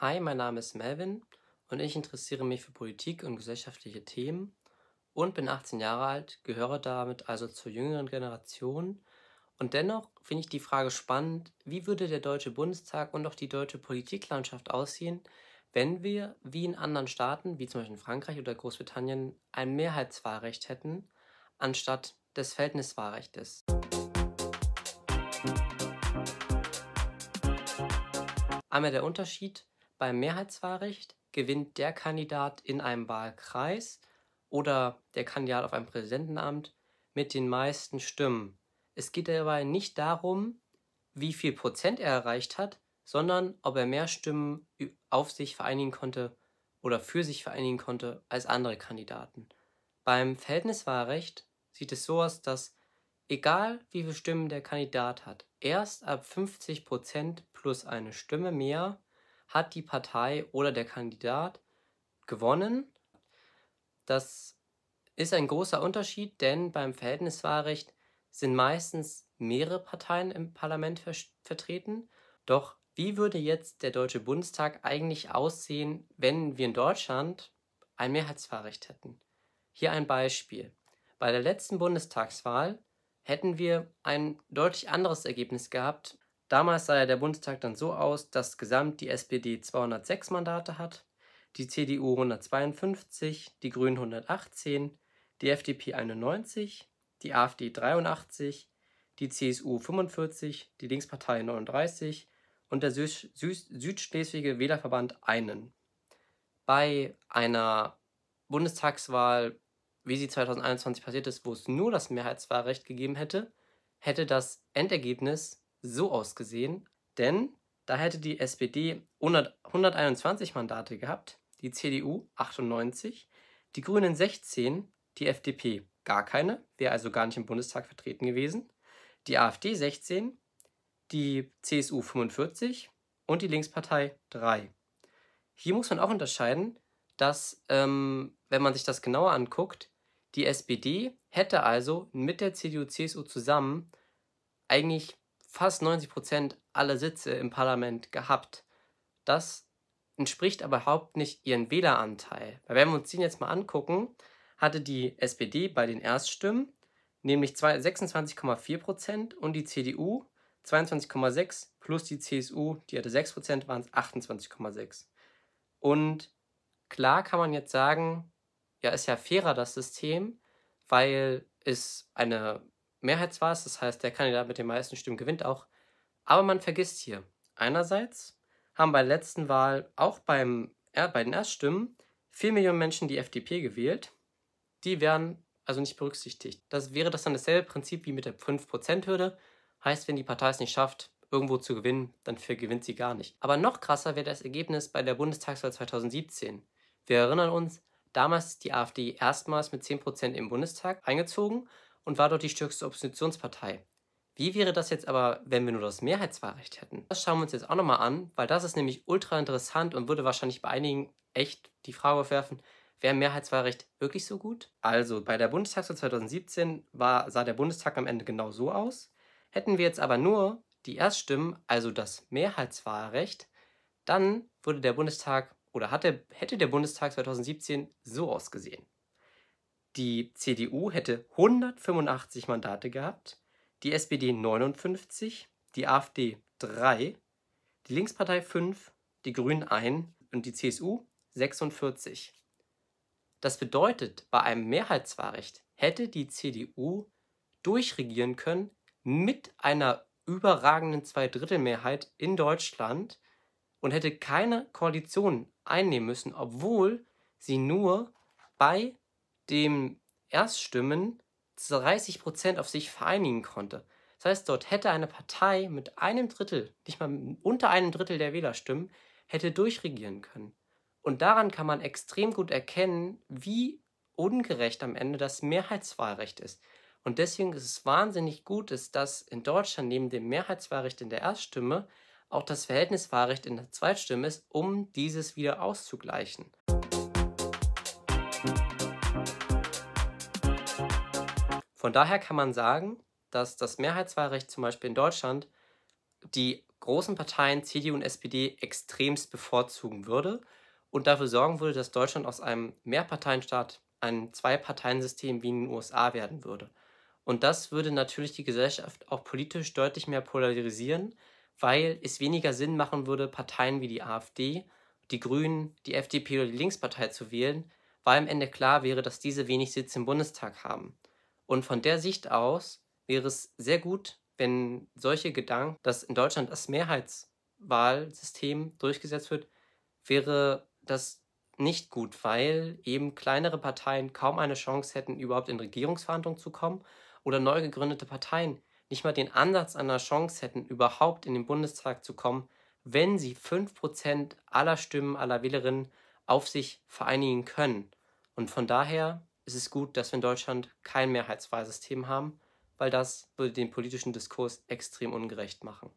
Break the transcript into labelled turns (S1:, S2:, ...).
S1: Hi, mein Name ist Melvin und ich interessiere mich für Politik und gesellschaftliche Themen und bin 18 Jahre alt, gehöre damit also zur jüngeren Generation. Und dennoch finde ich die Frage spannend, wie würde der deutsche Bundestag und auch die deutsche Politiklandschaft aussehen, wenn wir, wie in anderen Staaten, wie zum Beispiel in Frankreich oder Großbritannien, ein Mehrheitswahlrecht hätten, anstatt des Verhältniswahlrechtes. Einmal der Unterschied, beim Mehrheitswahlrecht gewinnt der Kandidat in einem Wahlkreis oder der Kandidat auf einem Präsidentenamt mit den meisten Stimmen. Es geht dabei nicht darum, wie viel Prozent er erreicht hat, sondern ob er mehr Stimmen auf sich vereinigen konnte oder für sich vereinigen konnte als andere Kandidaten. Beim Verhältniswahlrecht sieht es so aus, dass egal wie viele Stimmen der Kandidat hat, erst ab 50% plus eine Stimme mehr hat die Partei oder der Kandidat gewonnen. Das ist ein großer Unterschied, denn beim Verhältniswahlrecht sind meistens mehrere Parteien im Parlament ver vertreten doch wie würde jetzt der Deutsche Bundestag eigentlich aussehen, wenn wir in Deutschland ein Mehrheitswahlrecht hätten? Hier ein Beispiel. Bei der letzten Bundestagswahl hätten wir ein deutlich anderes Ergebnis gehabt. Damals sah ja der Bundestag dann so aus, dass gesamt die SPD 206 Mandate hat, die CDU 152, die Grünen 118, die FDP 91, die AfD 83, die CSU 45, die Linkspartei 39, und der Süß Süß Südschleswische Wählerverband einen. Bei einer Bundestagswahl, wie sie 2021 passiert ist, wo es nur das Mehrheitswahlrecht gegeben hätte, hätte das Endergebnis so ausgesehen, denn da hätte die SPD 100, 121 Mandate gehabt, die CDU 98, die Grünen 16, die FDP gar keine, wäre also gar nicht im Bundestag vertreten gewesen, die AfD 16, die CSU 45 und die Linkspartei 3. Hier muss man auch unterscheiden, dass, ähm, wenn man sich das genauer anguckt, die SPD hätte also mit der CDU-CSU zusammen eigentlich fast 90 Prozent aller Sitze im Parlament gehabt. Das entspricht aber überhaupt nicht ihren Wähleranteil. Weil wenn wir uns den jetzt mal angucken, hatte die SPD bei den Erststimmen nämlich 26,4 Prozent und die CDU 22,6 plus die CSU, die hatte 6%, waren es 28,6. Und klar kann man jetzt sagen, ja, ist ja fairer das System, weil es eine Mehrheitswahl ist, das heißt, der Kandidat mit den meisten Stimmen gewinnt auch. Aber man vergisst hier, einerseits haben bei der letzten Wahl auch beim, äh, bei den Erststimmen 4 Millionen Menschen die FDP gewählt. Die werden also nicht berücksichtigt. Das wäre das dann dasselbe Prinzip wie mit der 5%-Hürde. Heißt, wenn die Partei es nicht schafft, irgendwo zu gewinnen, dann gewinnt sie gar nicht. Aber noch krasser wäre das Ergebnis bei der Bundestagswahl 2017. Wir erinnern uns, damals ist die AfD erstmals mit 10% im Bundestag eingezogen und war dort die stärkste Oppositionspartei. Wie wäre das jetzt aber, wenn wir nur das Mehrheitswahlrecht hätten? Das schauen wir uns jetzt auch nochmal an, weil das ist nämlich ultra interessant und würde wahrscheinlich bei einigen echt die Frage aufwerfen, wäre Mehrheitswahlrecht wirklich so gut? Also bei der Bundestagswahl 2017 war, sah der Bundestag am Ende genau so aus. Hätten wir jetzt aber nur die Erststimmen, also das Mehrheitswahlrecht, dann würde der Bundestag oder hatte, hätte der Bundestag 2017 so ausgesehen. Die CDU hätte 185 Mandate gehabt, die SPD 59, die AfD 3, die Linkspartei 5, die Grünen 1 und die CSU 46. Das bedeutet, bei einem Mehrheitswahlrecht hätte die CDU durchregieren können, mit einer überragenden Zweidrittelmehrheit in Deutschland und hätte keine Koalition einnehmen müssen, obwohl sie nur bei dem Erststimmen 30 Prozent auf sich vereinigen konnte. Das heißt, dort hätte eine Partei mit einem Drittel, nicht mal unter einem Drittel der Wählerstimmen, hätte durchregieren können. Und daran kann man extrem gut erkennen, wie ungerecht am Ende das Mehrheitswahlrecht ist. Und deswegen ist es wahnsinnig gut, dass in Deutschland neben dem Mehrheitswahlrecht in der Erststimme auch das Verhältniswahlrecht in der Zweitstimme ist, um dieses wieder auszugleichen. Von daher kann man sagen, dass das Mehrheitswahlrecht zum Beispiel in Deutschland die großen Parteien CDU und SPD extremst bevorzugen würde und dafür sorgen würde, dass Deutschland aus einem Mehrparteienstaat ein Zwei-Parteien-System wie in den USA werden würde. Und das würde natürlich die Gesellschaft auch politisch deutlich mehr polarisieren, weil es weniger Sinn machen würde, Parteien wie die AfD, die Grünen, die FDP oder die Linkspartei zu wählen, weil am Ende klar wäre, dass diese wenig Sitz im Bundestag haben. Und von der Sicht aus wäre es sehr gut, wenn solche Gedanken, dass in Deutschland das Mehrheitswahlsystem durchgesetzt wird, wäre das nicht gut, weil eben kleinere Parteien kaum eine Chance hätten, überhaupt in Regierungsverhandlungen zu kommen oder neu gegründete Parteien nicht mal den Ansatz einer Chance hätten, überhaupt in den Bundestag zu kommen, wenn sie 5% aller Stimmen aller Wählerinnen auf sich vereinigen können. Und von daher ist es gut, dass wir in Deutschland kein Mehrheitswahlsystem haben, weil das würde den politischen Diskurs extrem ungerecht machen.